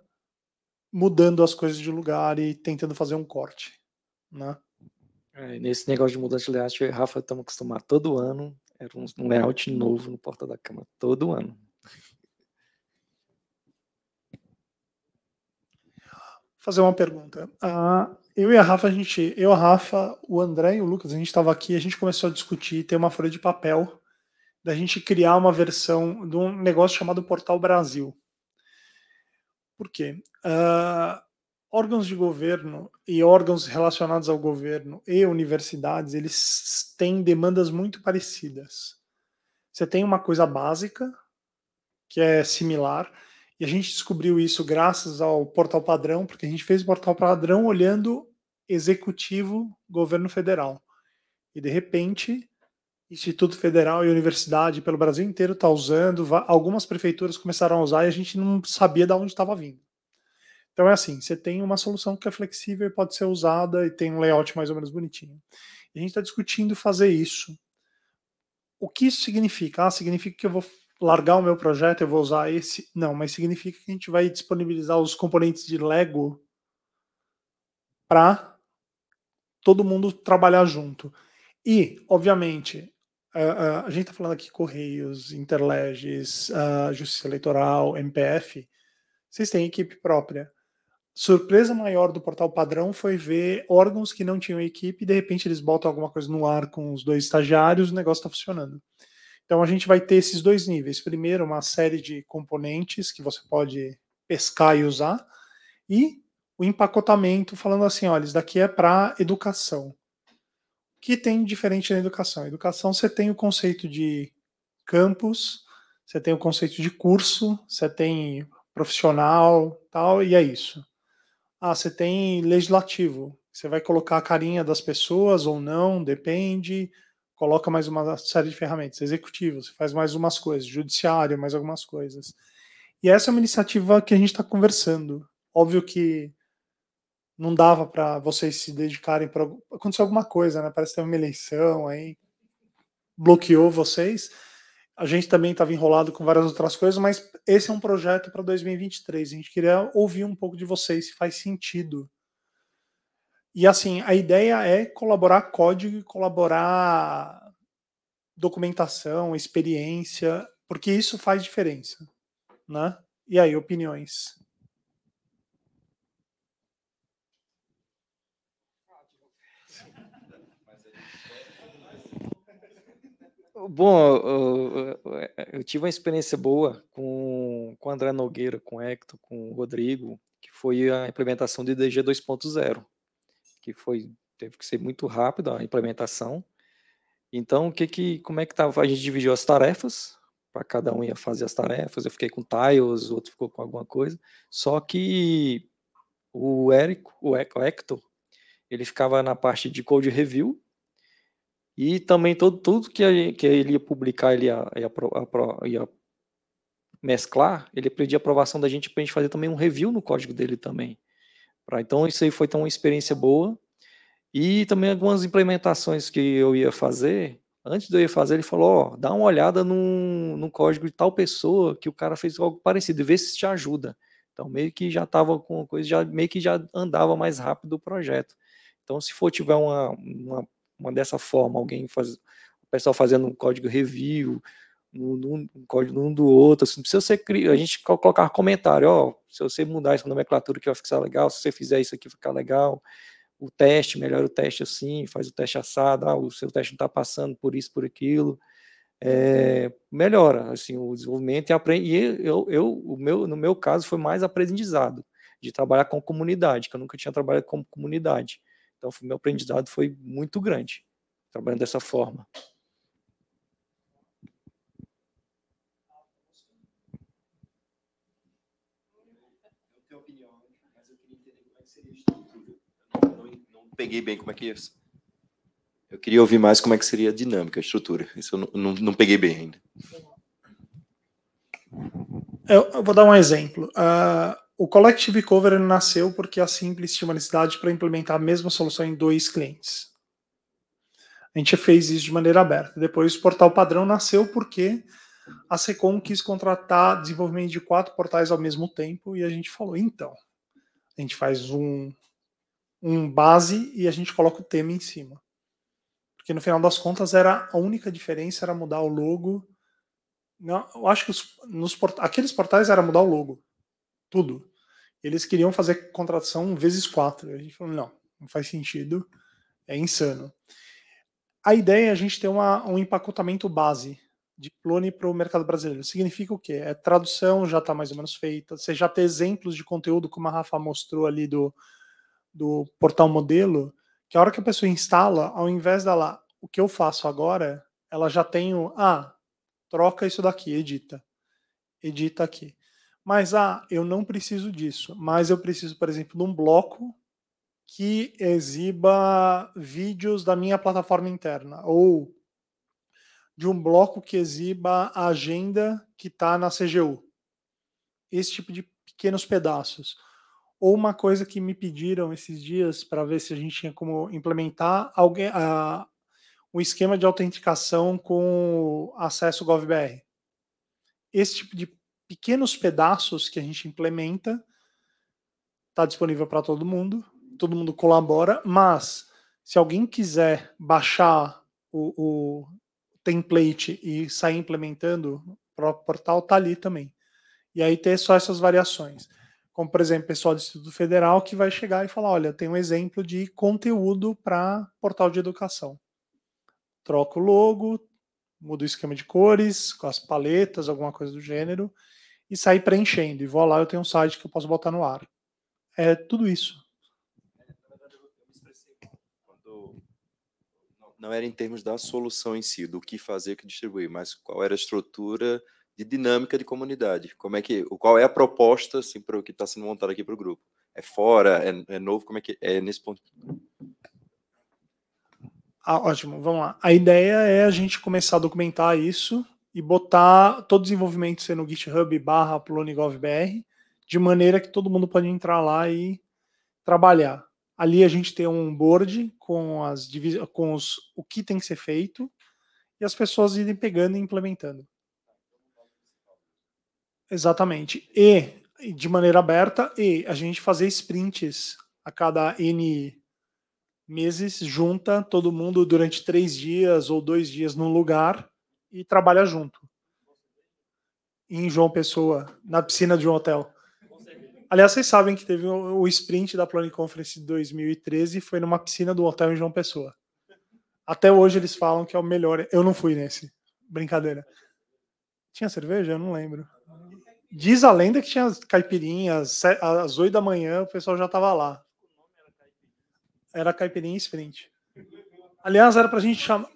mudando as coisas de lugar e tentando fazer um corte, né? É, nesse negócio de mudança de layout, Rafa estamos acostumados todo ano. Era um layout novo no Porta da Cama, todo ano. fazer uma pergunta. Ah, eu e a Rafa, a gente, eu, a Rafa, o André e o Lucas, a gente estava aqui, a gente começou a discutir, ter uma folha de papel da gente criar uma versão de um negócio chamado Portal Brasil. Por quê? Uh, órgãos de governo e órgãos relacionados ao governo e universidades, eles têm demandas muito parecidas. Você tem uma coisa básica, que é similar, e a gente descobriu isso graças ao portal padrão, porque a gente fez o portal padrão olhando executivo, governo federal. E de repente, Instituto Federal e universidade pelo Brasil inteiro está usando, algumas prefeituras começaram a usar e a gente não sabia de onde estava vindo. Então é assim, você tem uma solução que é flexível e pode ser usada e tem um layout mais ou menos bonitinho. E a gente está discutindo fazer isso. O que isso significa? Ah, significa que eu vou largar o meu projeto, eu vou usar esse. Não, mas significa que a gente vai disponibilizar os componentes de Lego para todo mundo trabalhar junto. E, obviamente, a, gente está falando aqui Correios, Interleges, Justiça Eleitoral, MPF, vocês têm equipe própria. Surpresa maior do portal padrão foi ver órgãos que não tinham equipe e de repente eles botam alguma coisa no ar com os dois estagiários, o negócio está funcionando. Então a gente vai ter esses dois níveis. Primeiro, uma série de componentes que você pode pescar e usar, e o empacotamento, falando assim: olha, isso daqui é para educação. O que tem diferente na educação? Na educação, você tem o conceito de campus, você tem o conceito de curso, você tem profissional, tal, e é isso. Ah, você tem legislativo, você vai colocar a carinha das pessoas ou não, depende coloca mais uma série de ferramentas, executivo, você faz mais umas coisas, judiciário, mais algumas coisas. E essa é uma iniciativa que a gente está conversando. Óbvio que não dava para vocês se dedicarem para aconteceu alguma coisa, né? Parece ter uma eleição aí bloqueou vocês. A gente também estava enrolado com várias outras coisas, mas esse é um projeto para 2023. A gente queria ouvir um pouco de vocês se faz sentido e assim, a ideia é colaborar código, colaborar documentação, experiência, porque isso faz diferença, né? E aí, opiniões? Bom, eu, eu, tive uma experiência boa com, com André Nogueira, com Hector, com Rodrigo, que foi a implementação do IDG 2.0 que foi teve que ser muito rápido a implementação. Então, o que que como é que tava? A gente dividiu as tarefas, para cada um ia fazer as tarefas. Eu fiquei com tiles, o outro ficou com alguma coisa. Só que o Érico, o Hector, ele ficava na parte de code review e também todo, tudo que, a, que ele ia publicar, ele ia, ia, ia mesclar, ele pedia aprovação da gente para a gente fazer também um review no código dele também. Então, isso aí foi tão uma experiência boa. E também algumas implementações que eu ia fazer, antes de eu ir fazer, ele falou, oh, dá uma olhada num, num código de tal pessoa que o cara fez algo parecido, e vê se te ajuda. Então, meio que já estava com uma coisa, já, meio que já andava mais rápido o projeto. Então, se for tiver uma, uma, uma dessa forma, alguém faz, o pessoal fazendo um código review, num, código um do outro. Assim, não precisa ser a gente colocar comentário, ó, se você mudar essa nomenclatura que vai ficar legal, se você fizer isso aqui vai ficar legal. O teste, melhora o teste assim, faz o teste assado, ah, o seu teste não está passando por isso, por aquilo. É, melhora assim o desenvolvimento e aprende. E eu, eu, o meu, no meu caso, foi mais aprendizado de trabalhar com comunidade, que eu nunca tinha trabalhado com comunidade. Então, meu aprendizado foi muito grande trabalhando dessa forma. peguei bem como é que é isso. Eu queria ouvir mais como é que seria a dinâmica, a estrutura. Isso eu não, não, não peguei bem ainda. Eu, eu, vou dar um exemplo. Uh, o Collective Cover nasceu porque a Simples tinha uma necessidade para implementar a mesma solução em dois clientes. A gente fez isso de maneira aberta. Depois, o portal padrão nasceu porque a Secom quis contratar desenvolvimento de quatro portais ao mesmo tempo e a gente falou: então, a gente faz um um base e a gente coloca o tema em cima. Porque no final das contas era a única diferença era mudar o logo. Não, eu acho que os, nos, aqueles portais era mudar o logo. Tudo. Eles queriam fazer contratação vezes quatro. A gente falou, não, não faz sentido. É insano. A ideia é a gente ter uma, um empacotamento base de clone para o mercado brasileiro. Significa o quê? É tradução já está mais ou menos feita. Você já tem exemplos de conteúdo, como a Rafa mostrou ali do do portal modelo, que a hora que a pessoa instala, ao invés dela, o que eu faço agora, ela já tem o, ah, troca isso daqui, edita. Edita aqui. Mas, ah, eu não preciso disso, mas eu preciso, por exemplo, de um bloco que exiba vídeos da minha plataforma interna, ou de um bloco que exiba a agenda que está na CGU. Esse tipo de pequenos pedaços ou uma coisa que me pediram esses dias para ver se a gente tinha como implementar alguém, um esquema de autenticação com acesso GovBR. Esse tipo de pequenos pedaços que a gente implementa está disponível para todo mundo, todo mundo colabora, mas se alguém quiser baixar o, o template e sair implementando, o próprio portal está ali também. E aí ter só essas variações como por exemplo, pessoal do Instituto Federal que vai chegar e falar, olha, tem um exemplo de conteúdo para portal de educação. Troco o logo, mudo o esquema de cores, com as paletas, alguma coisa do gênero, e sair preenchendo. E vou lá, eu tenho um site que eu posso botar no ar. É tudo isso. Não era em termos da solução em si, do que fazer, que distribuir, mas qual era a estrutura de dinâmica de comunidade. Como é que, qual é a proposta assim, para o que está sendo montado aqui para o grupo? É fora? É, é, novo? Como é que é, é nesse ponto? Ah, ótimo, vamos lá. A ideia é a gente começar a documentar isso e botar todo o desenvolvimento ser no GitHub barra plonigov.br, de maneira que todo mundo pode entrar lá e trabalhar. Ali a gente tem um board com as com os, o que tem que ser feito e as pessoas irem pegando e implementando. Exatamente. E, de maneira aberta, e a gente fazer sprints a cada N meses, junta todo mundo durante três dias ou dois dias num lugar e trabalha junto. Em João Pessoa, na piscina de um hotel. Aliás, vocês sabem que teve o sprint da Plane Conference de 2013 foi numa piscina do hotel em João Pessoa. Até hoje eles falam que é o melhor. Eu não fui nesse. Brincadeira. Tinha cerveja? Eu não lembro. Diz a lenda que tinha caipirinhas às oito da manhã, o pessoal já estava lá. Era caipirinha sprint. Aliás, era para a gente chamar.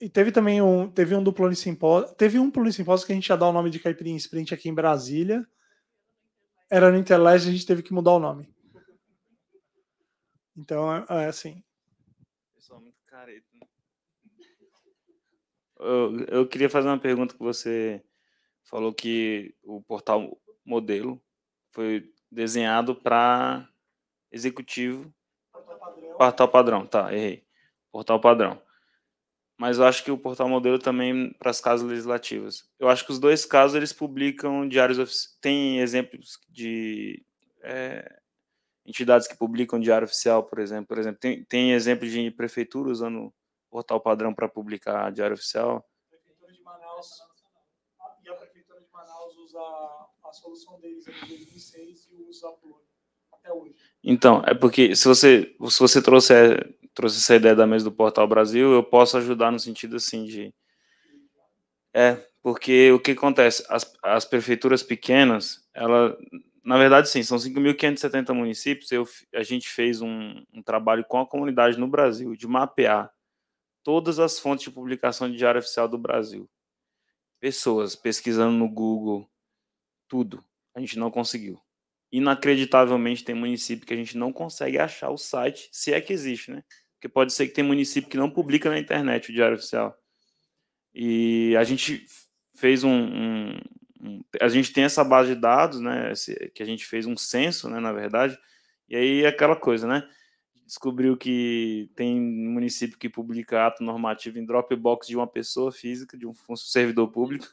E teve também um, teve um duplo simpósio, teve um duplo simpósio que a gente ia dar o nome de caipirinha sprint aqui em Brasília. Era no Interleste, a gente teve que mudar o nome. Então é, é assim. Pessoal muito careta. Eu, eu queria fazer uma pergunta que você falou que o portal modelo foi desenhado para executivo. Portal padrão. portal padrão, tá, errei. Portal padrão. Mas eu acho que o portal modelo também para as casas legislativas. Eu acho que os dois casos eles publicam diários oficiais. Tem exemplos de é, entidades que publicam diário oficial, por exemplo. Por exemplo, tem, tem exemplo de prefeitura usando o portal padrão para publicar diário oficial. a, a solução deles em 2006 e o uso da até hoje. Então, é porque se você, se você trouxer, é, trouxe essa ideia da mesa do Portal Brasil, eu posso ajudar no sentido assim de. É, porque o que acontece? As, as prefeituras pequenas, ela, na verdade, sim, são 5.570 municípios. Eu, a gente fez um, um trabalho com a comunidade no Brasil de mapear todas as fontes de publicação de diário oficial do Brasil. Pessoas pesquisando no Google, tudo. A gente não conseguiu. Inacreditavelmente tem município que a gente não consegue achar o site, se é que existe, né? Porque pode ser que tem município que não publica na internet o Diário Oficial. E a gente fez um, um, a gente tem essa base de dados, né? que a gente fez um censo, né? Na verdade. E aí é aquela coisa, né? Descobriu que tem município que publica ato normativo em Dropbox de uma pessoa física, de um servidor público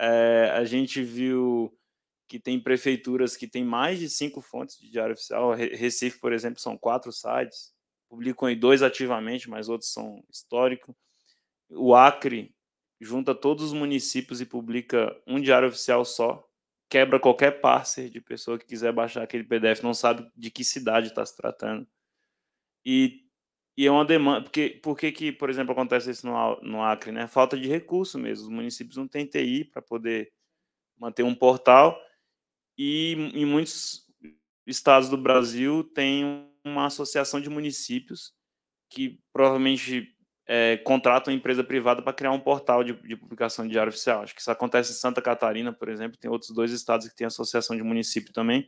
é, a gente viu que tem prefeituras que têm mais de cinco fontes de diário oficial. Recife, por exemplo, são quatro sites, publicam em dois ativamente, mas outros são históricos. O Acre junta todos os municípios e publica um diário oficial só, quebra qualquer parser de pessoa que quiser baixar aquele PDF, não sabe de que cidade está se tratando. E e é uma demanda. Porque, porque que, por exemplo, acontece isso no, no Acre, né? Falta de recurso mesmo. Os municípios não têm TI para poder manter um portal. E em muitos estados do Brasil tem uma associação de municípios que provavelmente é, uma empresa privada para criar um portal de, de, publicação de diário oficial. Acho que isso acontece em Santa Catarina, por exemplo. Tem outros dois estados que têm associação de município também.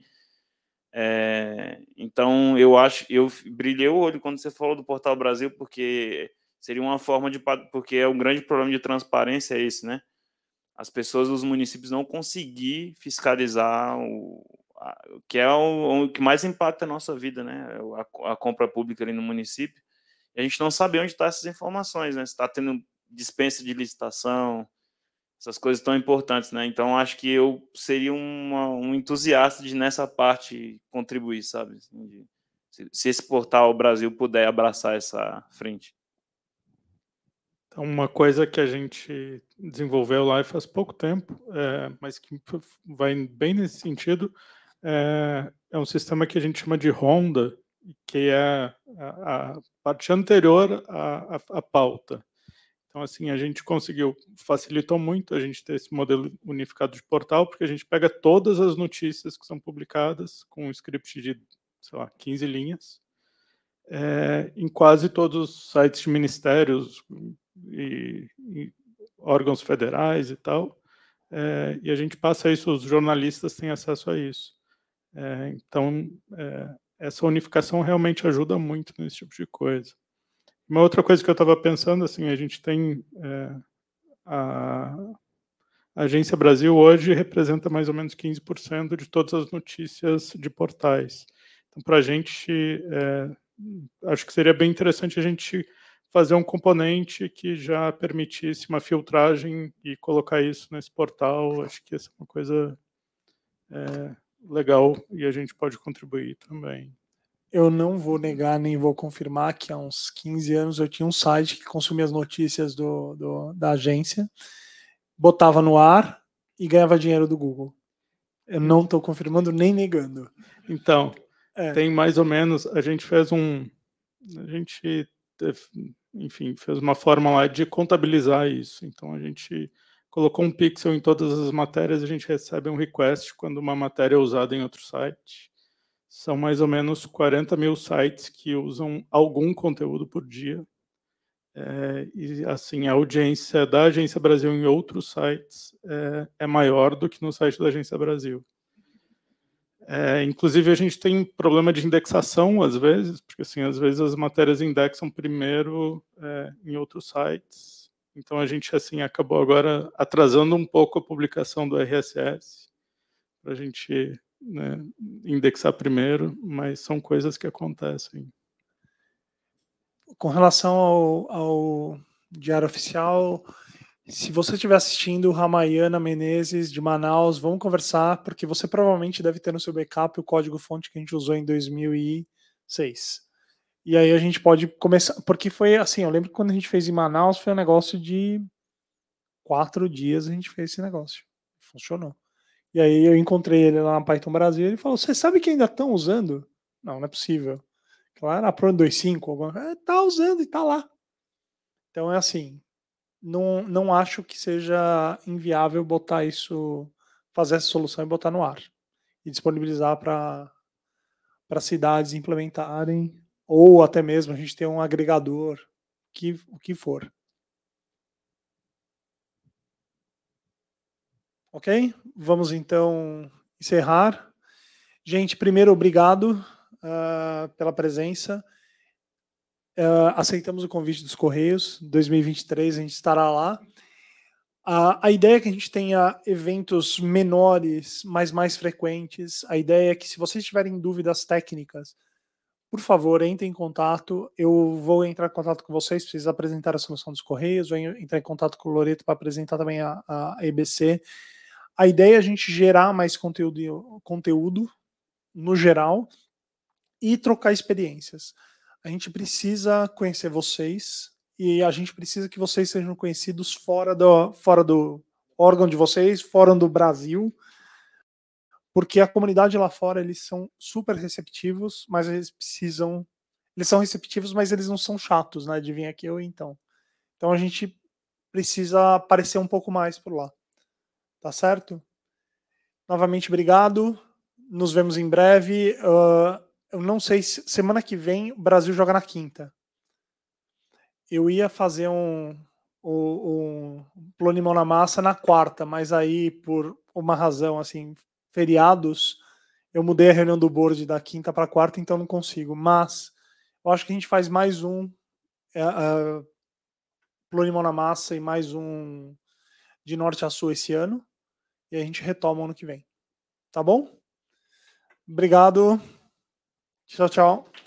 É, então eu acho, eu brilhei o olho quando você falou do Portal Brasil, porque seria uma forma de, porque é um grande problema de transparência é esse, né? As pessoas dos municípios não conseguir fiscalizar o a, que é o, o, que mais impacta a nossa vida, né? A, a, compra pública ali no município. E a gente não sabe onde estão tá essas informações, né? Se está tendo dispensa de licitação, essas coisas tão importantes, né? Então acho que eu seria uma, um entusiasta de nessa parte contribuir, sabe? Assim, de, se, se esse portal Brasil puder abraçar essa frente. Então Uma coisa que a gente desenvolveu lá faz pouco tempo, é, mas que vai bem nesse sentido, é, é, um sistema que a gente chama de Honda, que é a, a parte anterior à, à, à pauta. Então, assim, a gente conseguiu, facilitou muito a gente ter esse modelo unificado de portal, porque a gente pega todas as notícias que são publicadas com um script de, sei lá, 15 linhas, é, em quase todos os sites de ministérios e, e órgãos federais e tal, é, e a gente passa isso, os jornalistas têm acesso a isso. É, então, essa unificação realmente ajuda muito nesse tipo de coisa. Uma outra coisa que eu estava pensando, assim, a gente tem é, a, Agência Brasil hoje representa mais ou menos 15% de todas as notícias de portais. Então, para a gente, é, acho que seria bem interessante a gente fazer um componente que já permitisse uma filtragem e colocar isso nesse portal. Acho que essa é uma coisa é, legal e a gente pode contribuir também eu não vou negar nem vou confirmar que há uns 15 anos eu tinha um site que consumia as notícias do, do da agência, botava no ar e ganhava dinheiro do Google. Eu não estou confirmando nem negando. Então, é. tem mais ou menos. A gente fez um. A gente, enfim, fez uma forma lá de contabilizar isso. Então, a gente colocou um pixel em todas as matérias, a gente recebe um request quando uma matéria é usada em outro site. São mais ou menos 40 mil sites que usam algum conteúdo por dia. É, e assim, a audiência da Agência Brasil em outros sites é, é maior do que no site da Agência Brasil. É, inclusive, a gente tem problema de indexação, às vezes, porque assim, às vezes as matérias indexam primeiro em outros sites. Então, a gente assim acabou agora atrasando um pouco a publicação do RSS, para a gente né, indexar primeiro, mas são coisas que acontecem. Com relação ao, ao Diário Oficial, se você estiver assistindo Ramayana Menezes de Manaus, vamos conversar, porque você provavelmente deve ter no seu backup o código-fonte que a gente usou em 2006. E aí a gente pode começar, porque foi assim, eu lembro que quando a gente fez em Manaus, foi um negócio de quatro dias a gente fez esse negócio. Funcionou. E aí eu encontrei ele lá na Python Brasil e ele falou: Você sabe que ainda estão usando? Não, não é possível. Lá na a Pro 25, alguma... é, tá usando e tá lá. Então é assim, não, não acho que seja inviável botar isso, fazer essa solução e botar no ar. E disponibilizar para cidades implementarem, ou até mesmo a gente ter um agregador, que, o que for. Ok? Vamos então encerrar. Gente, primeiro, obrigado uh, pela presença. Uh, aceitamos o convite dos Correios. 2023 a gente estará lá. Uh, a ideia é que a gente tenha eventos menores, mas mais frequentes. A ideia é que, se vocês tiverem dúvidas técnicas, por favor, entrem em contato. Eu vou entrar em contato com vocês, preciso apresentar a solução dos Correios, vou entrar em contato com o Loreto para apresentar também a, a EBC. A ideia é a gente gerar mais conteúdo, conteúdo no geral e trocar experiências. A gente precisa conhecer vocês e a gente precisa que vocês sejam conhecidos fora do, fora do órgão de vocês, fora do Brasil, porque a comunidade lá fora eles são super receptivos, mas eles precisam. Eles são receptivos, mas eles não são chatos, né? De vir aqui ou então. Então a gente precisa aparecer um pouco mais por lá. Tá certo? Novamente, obrigado. Nos vemos em breve. Uh, eu não sei se semana que vem o Brasil joga na quinta. Eu ia fazer um, um, um plonimão na massa na quarta, mas aí, por uma razão assim, feriados, eu mudei a reunião do board da quinta para quarta, então não consigo. Mas eu acho que a gente faz mais um uh, eh, ah, plonimão na massa e mais um de norte a sul esse ano e a gente retoma ano que vem. Tá bom? Obrigado. Tchau, tchau.